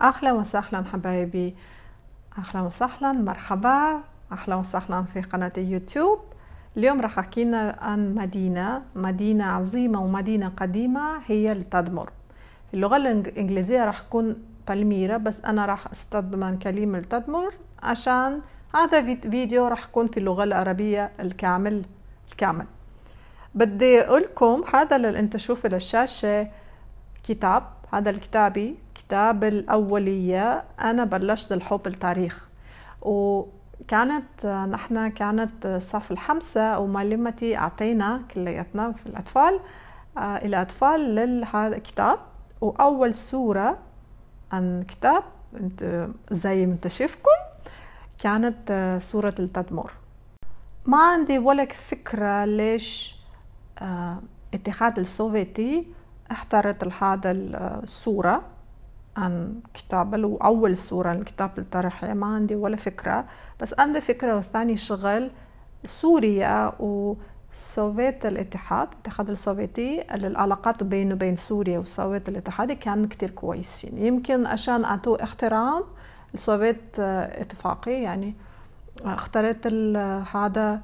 اهلا وسهلا حبايبي اهلا وسهلا مرحبا اهلا وسهلا في قناه يوتيوب اليوم راح احكينا عن مدينه مدينه عظيمه ومدينه قديمه هي لتدمر اللغه الانجليزيه راح تكون بالميرا بس انا راح استضمن كلمه تدمر عشان هذا فيديو راح يكون في اللغه العربيه الكامل الكامل بدي اقول لكم هذا اللي انت شوفه للشاشه كتاب هذا الكتابي الكتاب الأولية أنا بلشت الحب التاريخ وكانت نحن كانت صف الخمسة ومعلمتي أعطينا كلياتنا في الأطفال آه، إلى أطفال لهذا الكتاب وأول سورة عن كتاب زي ما تشوفكم كانت آه، سورة التدمر ما عندي ولا فكرة ليش آه، اتحاد السوفيتي احترت هذا الصورة عن كتاب أول صورة الكتاب اللي طرحها يعني ما عندي ولا فكرة بس عندي فكرة والثاني شغل سوريا وسوفيت الاتحاد الاتحاد السوفيتي العلاقات بينه وبين سوريا والسوفيت الاتحادي كان كتير كويسين يعني يمكن عشان أعطوه احترام السوفيت اتفاقي يعني اخترت هذا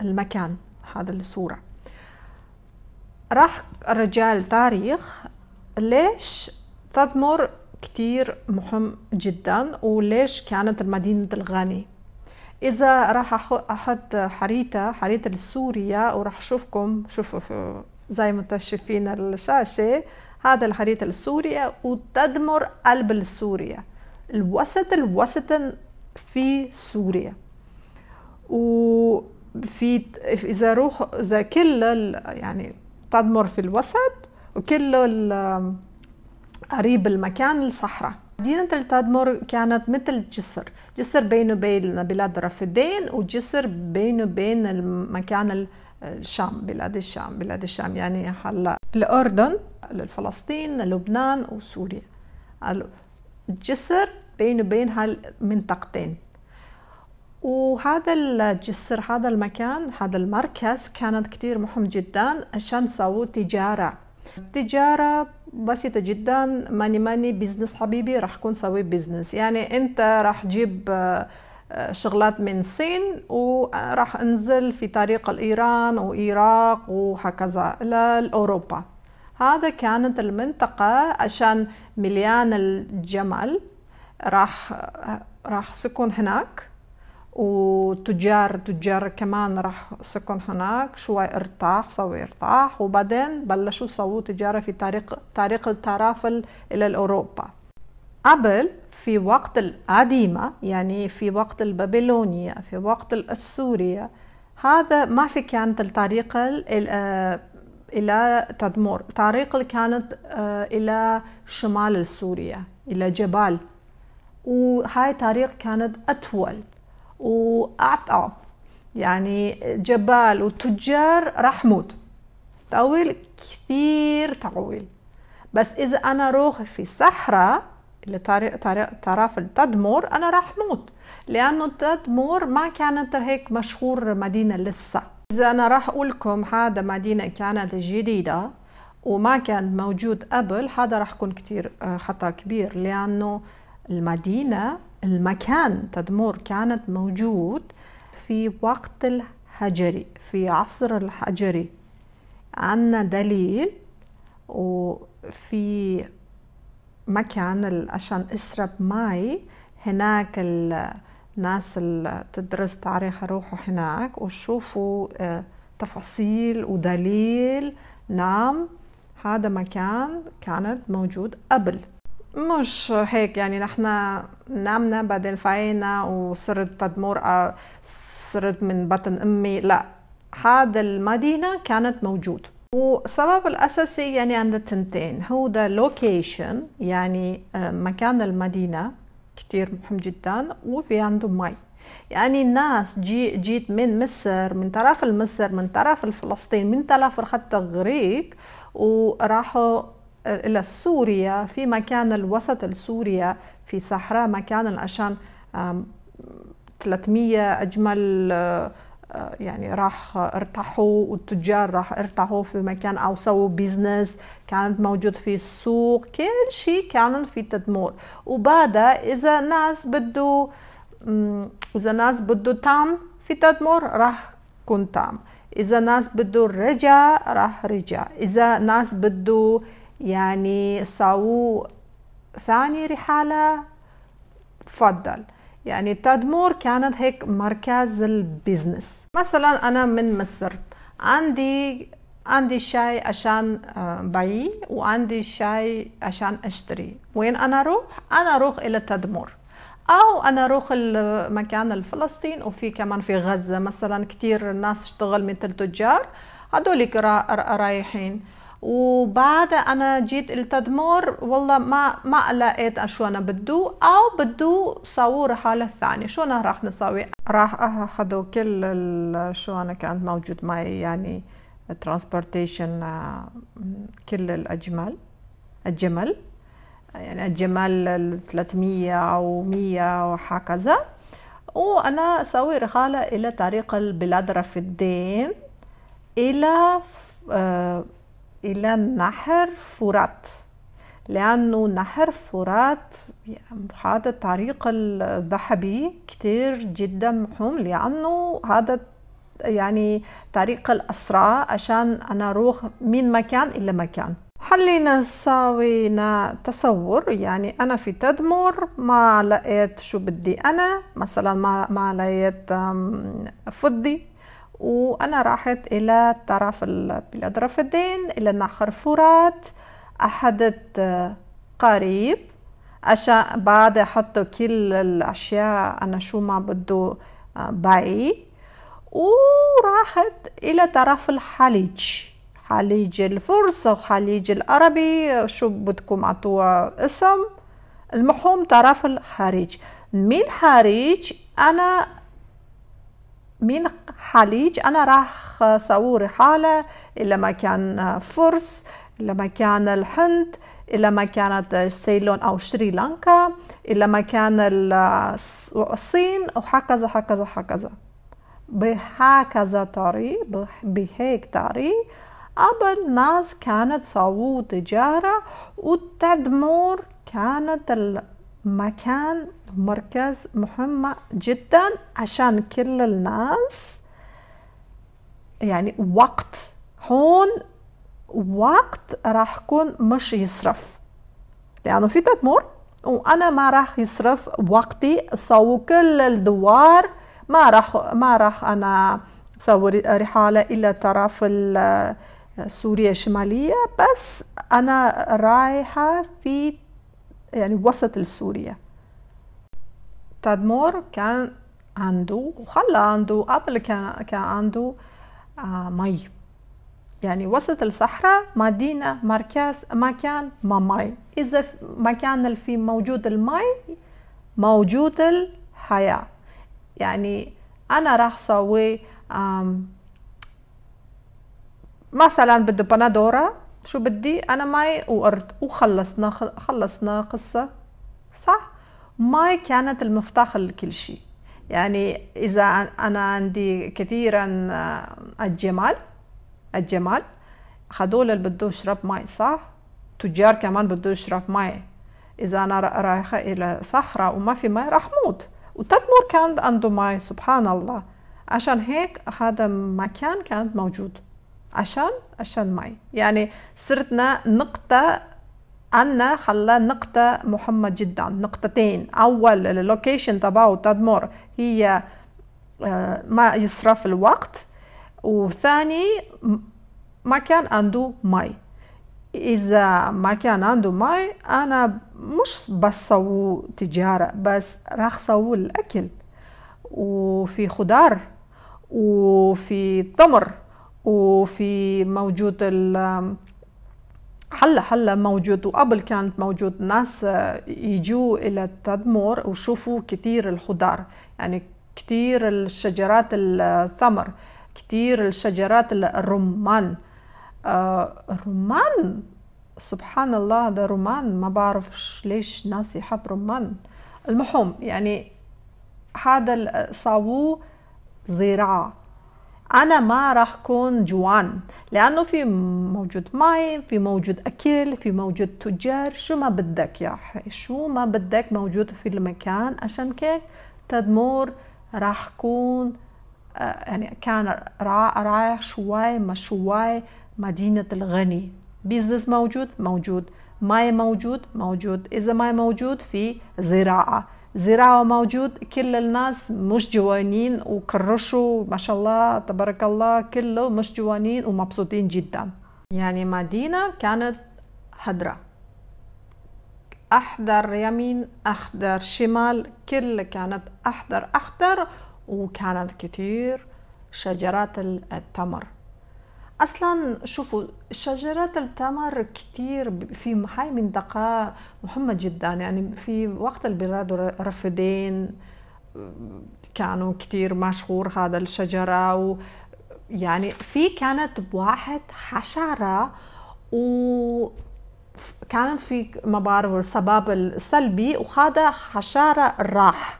المكان هذا الصورة راح رجال تاريخ ليش تدمر كتير مهم جدا وليش كانت المدينة الغني إذا راح أحط حريطة حريطة لسوريا وراح أشوفكم شوفوا زي ما انتم شايفين الشاشة هذا الحريتة السورية وتدمر قلب سوريا الوسط الوسط في سوريا وفي إذا روح إذا كل يعني تدمر في الوسط وكل قريب المكان الصحراء مدينة التادمور كانت مثل جسر جسر بينه وبين بلاد رافدين وجسر بينه وبين المكان الشام بلاد الشام بلاد الشام يعني هلا الأردن فلسطين لبنان وسوريا الجسر بينه وبين هالمنطقتين وهذا الجسر هذا المكان هذا المركز كانت كتير مهم جدا عشان سووا تجارة تجارة بسيطه جدا ماني ماني بزنس حبيبي راح كون سوي بزنس يعني انت راح تجيب آه، شغلات من الصين وراح انزل في طريق الايران وايراق وهكذا لاوروبا هذا كانت المنطقة عشان مليان الجمل راح آه، راح سكن هناك وتجار تجار كمان راح سكن هناك شوي ارتاح سوي ارتاح وبعدين بلشوا سووا تجارة في طريق طريق الترافل إلى أوروبا قبل في وقت القديمة يعني في وقت البابلونية في وقت السورية هذا ما في كانت الطريقة إلى تدمر طريقة كانت آه، إلى شمال سوريا إلى جبال وهاي طريق كانت أطول وأعطى يعني جبال وتجار راح موت طويل كثير طويل بس إذا أنا روح في صحراء اللي طريق طريق طرف التدمر أنا راح موت لأنه التدمر ما كانت هيك مشهور مدينة لسه إذا أنا راح اقول لكم هذا مدينة كانت جديدة وما كان موجود قبل هذا راح يكون كتير آه، خطأ كبير لأنه المدينة المكان تدمور كانت موجود في وقت الحجري في عصر الحجري عنا دليل وفي مكان عشان اشرب ماي هناك الناس اللي تدرس تاريخ روحوا هناك وشوفوا آه، تفاصيل ودليل نعم هذا مكان كانت موجود قبل مش هيك يعني نحن نامنا بعدين فعينا وصرت تدمر آه، صرت من بطن أمي لا هذا المدينة كانت موجود والسبب الأساسي يعني عند التنتين هو ده لوكيشن يعني آه، مكان المدينة كتير مهم جدا وفي عنده مي يعني الناس جي جيت من مصر من طرف مصر من طرف فلسطين من طرف الخط الغريق وراحوا إلى سوريا في مكان الوسط السوريا في صحراء مكان عشان 300 أجمل آه، يعني راح ارتاحوا والتجار راح ارتاحوا في مكان او سووا بيزنس كانت موجود في السوق كل شيء كان في تدمير وبعد اذا ناس بده اذا ناس بده تام في تدمير راح كون تام اذا ناس بده رجع راح رجع اذا ناس بده يعني سووا ثاني رحالة تفضل يعني تدمور كانت هيك مركز البيزنس مثلا أنا من مصر عندي عندي شاي عشان آه، بعي وعندي شاي عشان اشتري وين انا اروح انا اروح الى تدمور او انا اروح المكان الفلسطين وفي كمان في غزه مثلا كتير ناس اشتغل مثل تجار هدول رايحين وبعد انا جيت التدمر والله ما ما لقيت شو انا بدو او بدو صور حالة ثانية شو انا راح نسوي راح اخذوا كل شو انا كانت موجود معي يعني ترانسبورتيشن آه، كل الاجمال الجمل يعني الجمال 300 او 100 وهكذا وانا اسوي رحالة الى طريق البلاد رفدين الى آه، إلى نهر فرات لأنه نهر فرات يعني هذا الطريق الذهبي كتير جدا مهم لأنه هذا يعني طريق الأسرع عشان أنا أروح من مكان إلى مكان خلينا نساوي تصور يعني أنا في تدمر ما لقيت شو بدي أنا مثلا ما, ما لقيت فضي وأنا راحت إلى طرف بلاد رفدين إلى نهر فرات احدد آه، قريب عشان بعد حطوا كل الأشياء أنا شو ما بده آه، باي وراحت إلى طرف الخليج خليج الفرس أو العربي شو بدكم أعطوها اسم المحوم طرف الخارج من خارج أنا من حليج أنا راح صور رحالة إلى مكان فرس إلى مكان الهند إلى مكان سيلون أو سريلانكا إلى مكان الصين وهكذا هكذا هكذا بهكذا طريق بهيك طريق قبل ناس كانت صووا تجارة وتدمر كانت مكان مركز مهم جدا عشان كل الناس يعني وقت هون وقت راح يكون مش يصرف لأنه في تدمر وأنا ما راح يصرف وقتي سو كل الدوار ما راح ما راح أنا سوي رحالة إلى طرف سوريا الشمالية بس أنا رايحة في يعني وسط لسوريا تادمور كان عنده وخلى عنده قبل كان كان عنده آه مي يعني وسط الصحراء مدينة مركز مكان ما مي إذا مكان اللي فيه موجود المي موجود الحياة يعني أنا راح سوي مثلا بده بندورة شو بدي انا ماي وارض وخلصنا خلصنا قصه صح ماي كانت المفتاح لكل شيء يعني اذا انا عندي كثيرا آه، الجمال الجمال هدول اللي بده يشرب ماي صح تجار كمان بده يشرب ماي اذا انا رايحه الى صحراء وما في ماي راح موت وتدمر كان عنده ماي سبحان الله عشان هيك هذا المكان كانت موجود عشان عشان معي يعني صرتنا نقطة عنا خلا نقطة مهمة جدا نقطتين أول اللوكيشن تبعه تدمر هي آه، ما يصرف الوقت وثاني ما كان عنده مي إذا ما كان عنده مي أنا مش بس سو تجارة بس راح سو الأكل وفي خضار وفي تمر وفي موجود ال حلا حلا موجود وقبل كانت موجود ناس يجوا إلى التدمر وشوفوا كثير الخضار يعني كثير الشجرات الثمر كثير الشجرات الرمان آه الرمان سبحان الله هذا رمان ما بعرف ليش ناس يحب رمان المهم يعني هذا صاووه زراعه أنا ما راح كون جوعان لأنه في موجود ماي في موجود أكل في موجود تجار شو ما بدك يا أخي شو ما بدك موجود في المكان عشان كيك تدمور راح كون آه، يعني كان رايح شوي ما شوي مدينة الغني بيزنس موجود موجود ماي موجود موجود إذا ماي موجود في زراعة زراعة موجود كل الناس مش جوانين وكرشوا ما شاء الله تبارك الله كله مش جوانين ومبسوطين جدا يعني مدينة كانت حضره أحضر يمين أحضر شمال كل كانت أحضر أحضر وكانت كتير شجرات التمر اصلا شوفوا شجره التمر كتير في هاي منطقه مهمه جدا يعني في وقت البلاد رفدين كانوا كتير مشهور هذا الشجره و يعني في كانت واحد حشره و كانت في ما بعرف السبب السلبي وهذا حشرة راح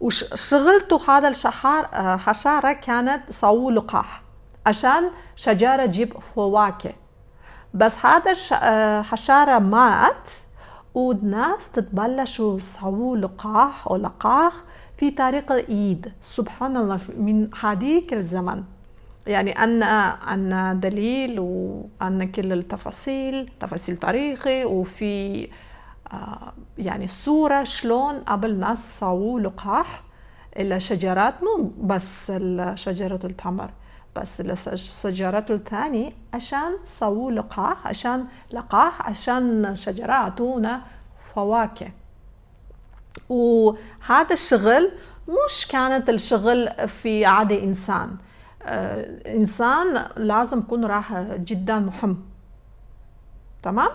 وشغلته هذا الحشرة كانت سووا لقاح عشان شجرة تجيب فواكه بس هذا الحشرة آه، مات والناس تتبلشوا يسووا لقاح ولقاح في طريق الإيد سبحان الله من هذيك الزمن يعني أنا أنا دليل وأنا كل التفاصيل تفاصيل تاريخي وفي آه، يعني صورة شلون قبل ناس سووا لقاح الشجرات مو بس شجرة التمر بس للشجرات الثاني عشان سووا لقاح عشان لقاح عشان شجرة عطونا فواكه وهذا الشغل مش كانت الشغل في عادي إنسان آه إنسان لازم يكون راح جدا مهم تمام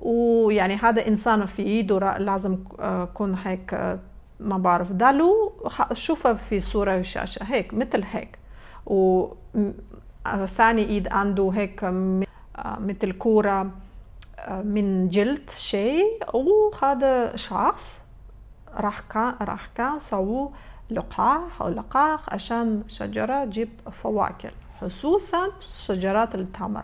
ويعني هذا إنسان في إيده لازم آه، يكون هيك آه، ما بعرف دلو شوفه شوفها في صورة الشاشة هيك مثل هيك وثاني آه، ايد عنده هيك آه، مثل كوره آه، من جلد شيء وهذا شخص راح كان راح كان سووا لقاح او لقاح عشان شجره تجيب فواكه خصوصا شجرات التمر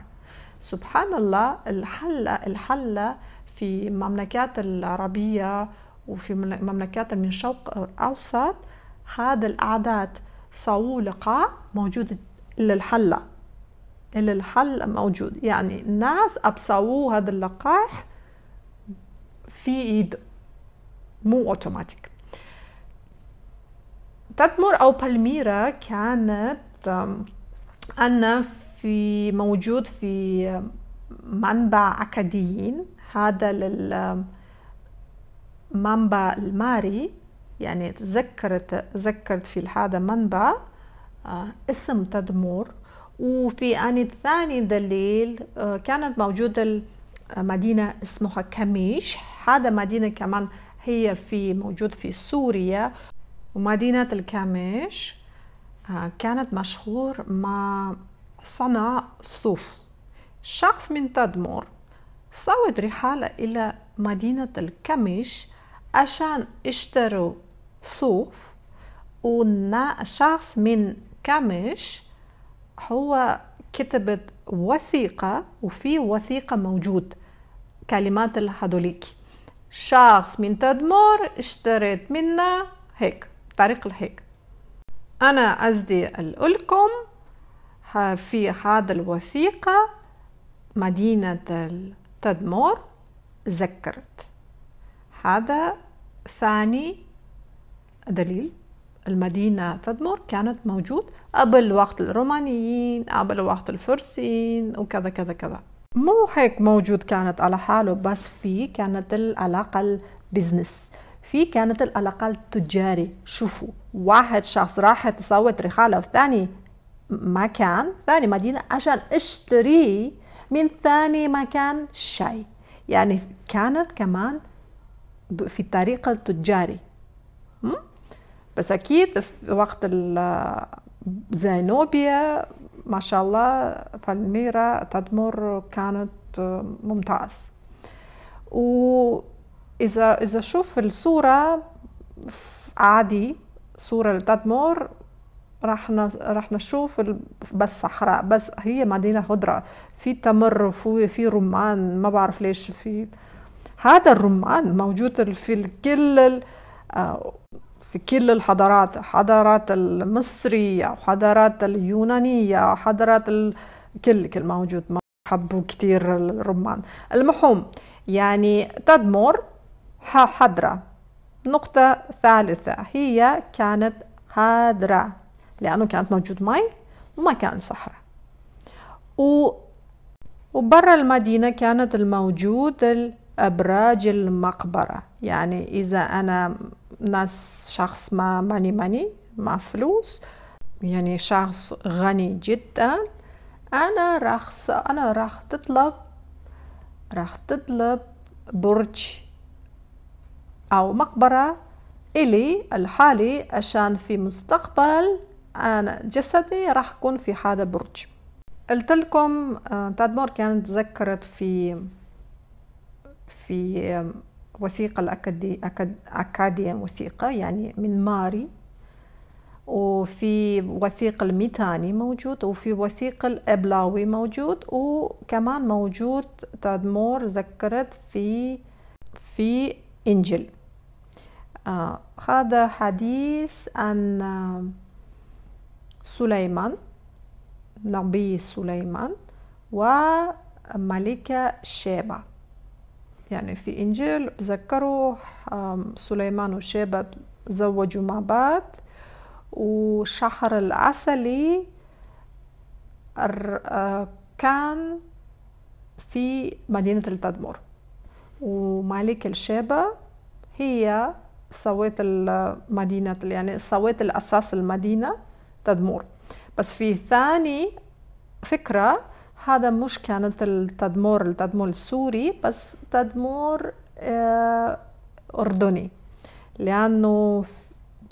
سبحان الله الحلة الحلة في المملكات العربية وفي مملكات من شرق أوسط هذا الأعداد سووا لقاء موجود إلا الحلة إلا الحل موجود يعني الناس أبصوا هذا اللقاح في إيد مو أوتوماتيك تدمر أو بالميرا كانت أنا في موجود في منبع أكاديين هذا للمنبع الماري يعني تذكرت تذكرت في هذا منبع آه، اسم تدمور وفي آن الثاني دليل آه، كانت موجودة مدينة اسمها كميش هذا مدينة كمان هي في موجود في سوريا ومدينة الكميش آه، كانت مشهور مع صنع صوف شخص من تدمر صوت رحالة إلى مدينة الكميش عشان اشتروا ثوف شخص من كامش هو كتبت وثيقة وفي وثيقة موجود كلمات الهدوليك شخص من تدمر اشتريت منا هيك طريق الهيك أنا أزدي لكم في هذا الوثيقة مدينة تدمر ذكرت هذا ثاني دليل المدينة تدمر كانت موجود قبل وقت الرومانيين قبل وقت الفرسين وكذا كذا كذا مو هيك موجود كانت على حاله بس في كانت العلاقة البزنس في كانت العلاقة التجاري شوفوا واحد شخص راح تصوت رحالة في ثاني مكان ثاني مدينة عشان اشتري من ثاني مكان شيء يعني كانت كمان في الطريقة التجاري م? بس اكيد في وقت زينوبيا ما شاء الله بالميرا تدمر كانت ممتاز وإذا إذا شوف الصورة عادي صورة لتدمر راح راح نشوف بس صحراء بس هي مدينة خضراء في تمر في في رمان ما بعرف ليش في هذا الرمان موجود في كل في كل الحضارات حضارات المصرية وحضارات اليونانية وحضارات الكل كل موجود ما حبوا كتير الرمان المهم يعني تدمر حضرة نقطة ثالثة هي كانت حضرة لأنه كانت موجود مي وما كان صحراء و وبرا المدينة كانت الموجود أبراج المقبرة يعني إذا أنا ناس شخص ما ماني ماني مع فلوس يعني شخص غني جدا أنا راح أنا راح تطلب راح تطلب برج أو مقبرة إلي الحالي عشان في مستقبل أنا جسدي راح يكون في هذا برج قلت لكم آه، تادمور كانت ذكرت في في وثيقة الأكادي أكاديان وثيقة يعني من ماري وفي وثيق الميتاني موجود وفي وثيق الأبلاوي موجود وكمان موجود تادمور ذكرت في في إنجل آه هذا حديث عن سليمان نبي سليمان وملكة شيبة يعني في إنجيل بذكروا سليمان وشابة زوجوا مع بعض وشحر العسلي آه، كان في مدينة التدمر ومالك الشابة هي سويت المدينة يعني سويت الأساس المدينة تدمر بس في ثاني فكرة هذا مش كانت التدمور التدمور السوري بس تدمور آه، أردني لأنه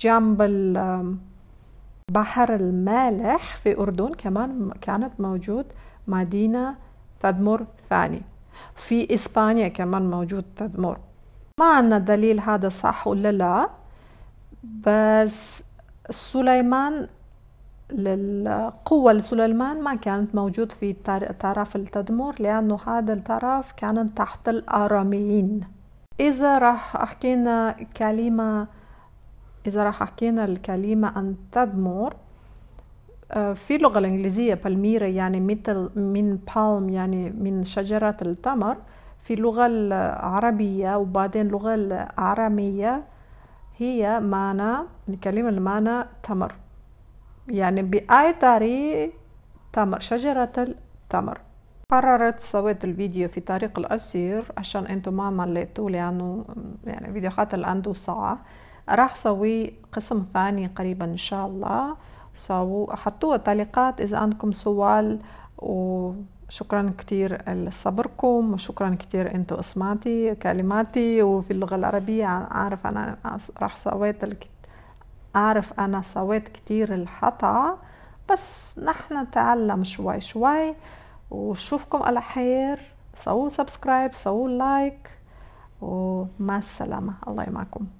جنب البحر المالح في أردن كمان كانت موجود مدينة تدمر ثاني في إسبانيا كمان موجود تدمر ما عندنا دليل هذا صح ولا لا بس سليمان القوة لسليمان ما كانت موجود في طرف التدمر لأنه هذا الطرف كان تحت الآراميين إذا راح أحكينا كلمة إذا راح أحكينا الكلمة عن تدمر آه، في اللغة الإنجليزية بالميرا يعني مثل من بالم يعني من شجرة التمر في اللغة العربية وبعدين اللغة الأعرامية هي معنى الكلمة المعنى تمر يعني بأي تمر شجرة التمر قررت صوت الفيديو في طريق القصير عشان انتو ما مليتوا لانه يعني فيديو خاطر عنده ساعة راح سوي قسم ثاني قريبا ان شاء الله سو حطوه تعليقات اذا عندكم سؤال وشكرا كتير لصبركم وشكرا كتير انتو اسماتي كلماتي وفي اللغة العربية عارف انا راح سويت أعرف أنا سويت كتير الحطعة بس نحن نتعلم شوي شوي وشوفكم على خير سووا سبسكرايب سووا لايك ومع السلامة الله يمعكم